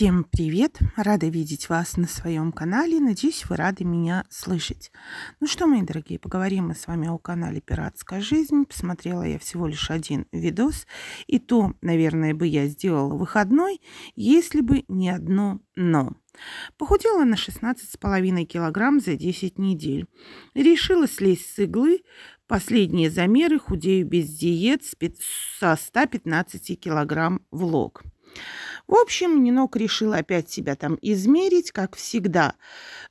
Всем привет! Рада видеть вас на своем канале. Надеюсь, вы рады меня слышать. Ну что, мои дорогие, поговорим мы с вами о канале «Пиратская жизнь». Посмотрела я всего лишь один видос. И то, наверное, бы я сделала выходной, если бы не одно «но». Похудела на 16,5 килограмм за 10 недель. Решила слезть с иглы. Последние замеры худею без диет со 115 килограмм в лог. В общем, Нинок решила опять себя там измерить, как всегда,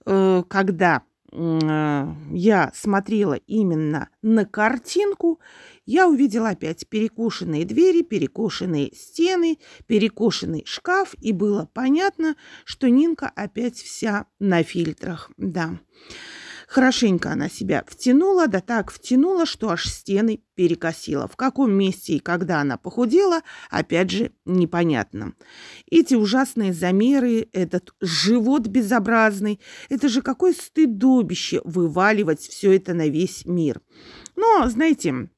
э, когда э, я смотрела именно на картинку, я увидела опять перекошенные двери, перекошенные стены, перекошенный шкаф, и было понятно, что Нинка опять вся на фильтрах. Да. Хорошенько она себя втянула, да так втянула, что аж стены перекосила. В каком месте и когда она похудела, опять же, непонятно. Эти ужасные замеры, этот живот безобразный, это же какое стыдобище вываливать все это на весь мир. Но, знаете,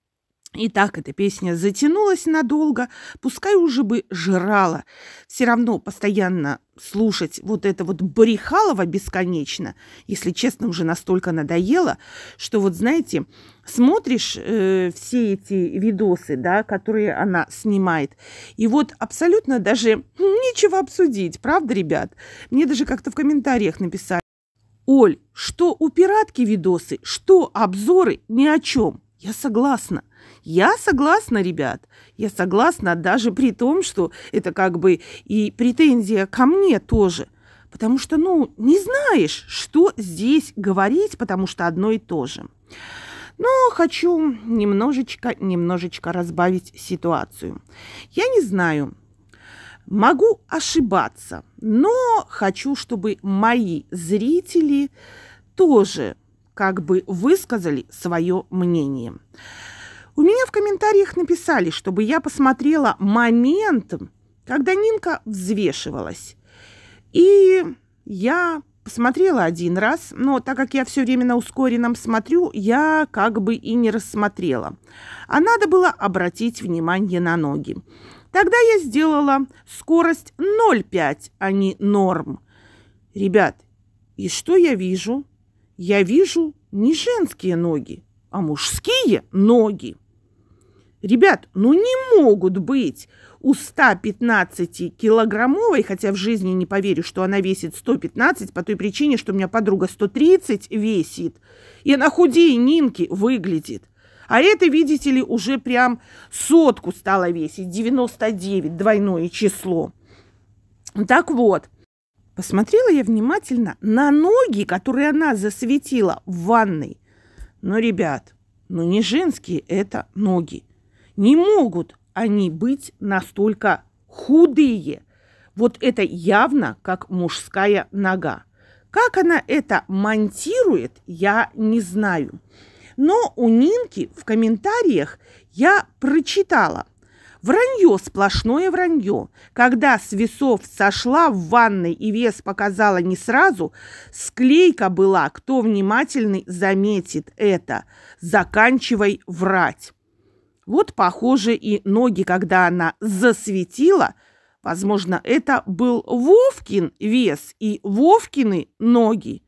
и так эта песня затянулась надолго, пускай уже бы жрала. Все равно постоянно слушать вот это вот Барихалова бесконечно, если честно, уже настолько надоело, что вот, знаете, смотришь э, все эти видосы, да, которые она снимает, и вот абсолютно даже нечего обсудить, правда, ребят? Мне даже как-то в комментариях написали, Оль, что у пиратки видосы, что обзоры ни о чем. Я согласна. Я согласна, ребят. Я согласна даже при том, что это как бы и претензия ко мне тоже. Потому что, ну, не знаешь, что здесь говорить, потому что одно и то же. Но хочу немножечко, немножечко разбавить ситуацию. Я не знаю, могу ошибаться, но хочу, чтобы мои зрители тоже как бы высказали свое мнение. У меня в комментариях написали, чтобы я посмотрела момент, когда Нинка взвешивалась. И я посмотрела один раз, но так как я все время на ускоренном смотрю, я как бы и не рассмотрела. А надо было обратить внимание на ноги. Тогда я сделала скорость 0,5, а не норм. Ребят, и что я вижу? я вижу не женские ноги, а мужские ноги. Ребят, ну не могут быть у 115-килограммовой, хотя в жизни не поверю, что она весит 115, по той причине, что у меня подруга 130 весит, и она худее Нинки выглядит. А это, видите ли, уже прям сотку стала весить, 99, двойное число. Так вот, Посмотрела я внимательно на ноги, которые она засветила в ванной. Но, ребят, ну не женские это ноги. Не могут они быть настолько худые. Вот это явно как мужская нога. Как она это монтирует, я не знаю. Но у Нинки в комментариях я прочитала, Вранье, сплошное вранье. Когда с весов сошла в ванной и вес показала не сразу, склейка была, кто внимательный заметит это. Заканчивай врать. Вот, похоже, и ноги, когда она засветила, возможно, это был Вовкин вес и Вовкины ноги.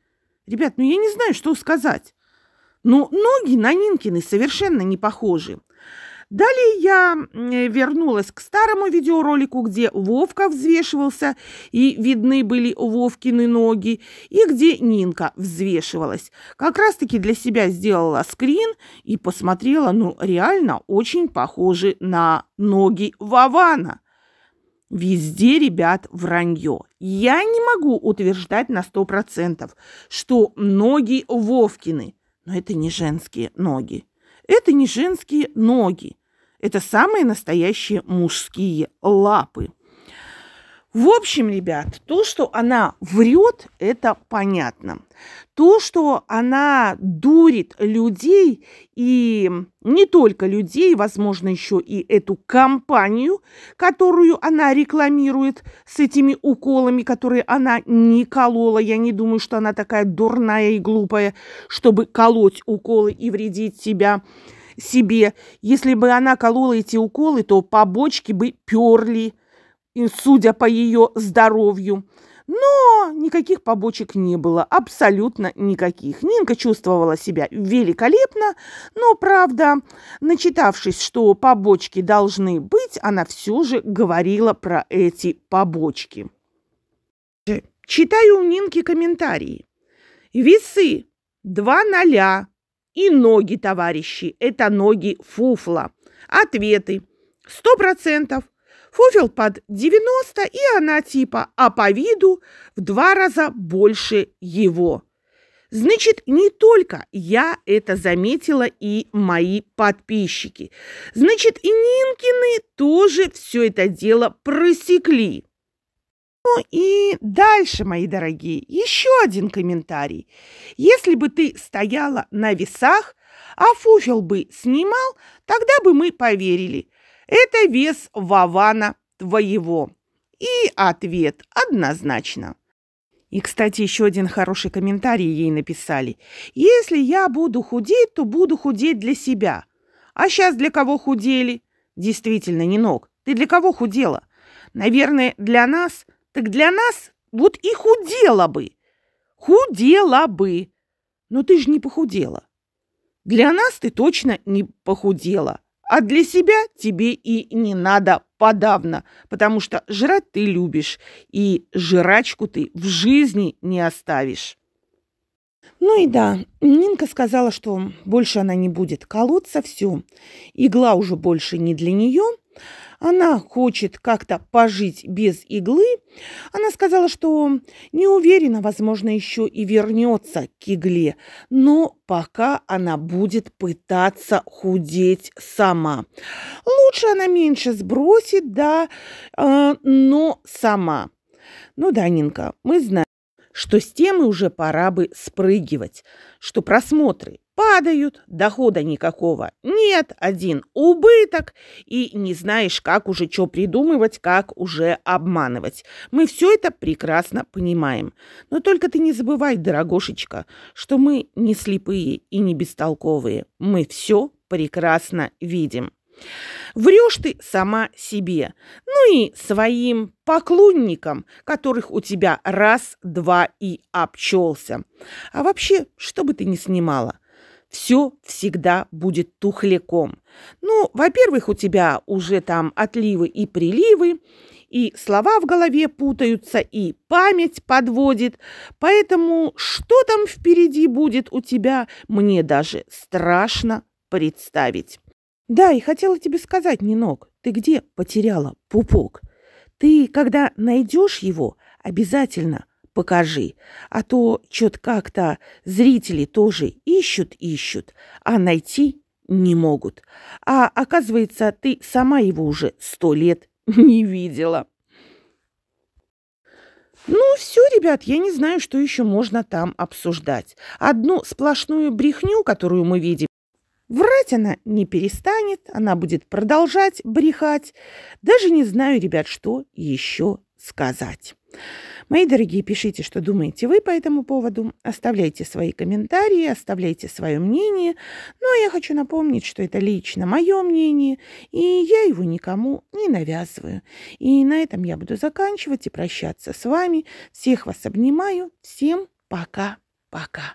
Ребят, ну я не знаю, что сказать. Но ну, ноги на Нинкины совершенно не похожи. Далее я э, вернулась к старому видеоролику, где Вовка взвешивался, и видны были Вовкины ноги, и где Нинка взвешивалась. Как раз-таки для себя сделала скрин и посмотрела, ну, реально очень похожи на ноги Вована. Везде, ребят, вранье. Я не могу утверждать на сто процентов, что ноги Вовкины, но это не женские ноги. Это не женские ноги. Это самые настоящие мужские лапы. В общем, ребят, то, что она врет, это понятно. То, что она дурит людей и не только людей, возможно, еще и эту компанию, которую она рекламирует с этими уколами, которые она не колола. Я не думаю, что она такая дурная и глупая, чтобы колоть уколы и вредить себя себе. Если бы она колола эти уколы, то побочки бы перли, судя по ее здоровью. Но никаких побочек не было, абсолютно никаких. Нинка чувствовала себя великолепно, но, правда, начитавшись, что побочки должны быть, она все же говорила про эти побочки. Читаю у Нинки комментарии. Весы два ноля. И ноги, товарищи, это ноги фуфла. Ответы. Сто процентов. Фуфел под 90, и она типа, а по виду в два раза больше его. Значит, не только я это заметила и мои подписчики. Значит, и Нинкины тоже все это дело просекли. Ну и дальше, мои дорогие, еще один комментарий. Если бы ты стояла на весах, а фуфел бы снимал, тогда бы мы поверили. Это вес Вавана твоего. И ответ однозначно. И, кстати, еще один хороший комментарий ей написали. «Если я буду худеть, то буду худеть для себя». А сейчас для кого худели? Действительно, не ног. Ты для кого худела? Наверное, для нас, так для нас вот и худела бы. Худела бы. Но ты же не похудела. Для нас ты точно не похудела. А для себя тебе и не надо подавно, потому что жрать ты любишь, и жрачку ты в жизни не оставишь. Ну и да, Нинка сказала, что больше она не будет колоться, все. Игла уже больше не для нее – она хочет как-то пожить без иглы. Она сказала, что не уверена, возможно, еще и вернется к игле. Но пока она будет пытаться худеть сама. Лучше она меньше сбросит, да, э, но сама. Ну да, Нинка, мы знаем что с темы уже пора бы спрыгивать, что просмотры падают, дохода никакого нет, один убыток, и не знаешь, как уже что придумывать, как уже обманывать. Мы все это прекрасно понимаем. Но только ты не забывай, дорогошечка, что мы не слепые и не бестолковые. Мы все прекрасно видим. Врешь ты сама себе, ну и своим поклонникам, которых у тебя раз, два и обчелся. А вообще, что бы ты ни снимала, все всегда будет тухляком. Ну, во-первых, у тебя уже там отливы и приливы, и слова в голове путаются, и память подводит. Поэтому что там впереди будет у тебя, мне даже страшно представить. Да, и хотела тебе сказать, Нинок, ты где потеряла пупок? Ты, когда найдешь его, обязательно покажи, а то что-то как-то зрители тоже ищут-ищут, а найти не могут. А оказывается, ты сама его уже сто лет не видела. Ну, все, ребят, я не знаю, что еще можно там обсуждать. Одну сплошную брехню, которую мы видим, Врать она не перестанет, она будет продолжать брехать. Даже не знаю, ребят, что еще сказать. Мои дорогие, пишите, что думаете вы по этому поводу, оставляйте свои комментарии, оставляйте свое мнение. Ну, а я хочу напомнить, что это лично мое мнение, и я его никому не навязываю. И на этом я буду заканчивать и прощаться с вами. Всех вас обнимаю. Всем пока-пока.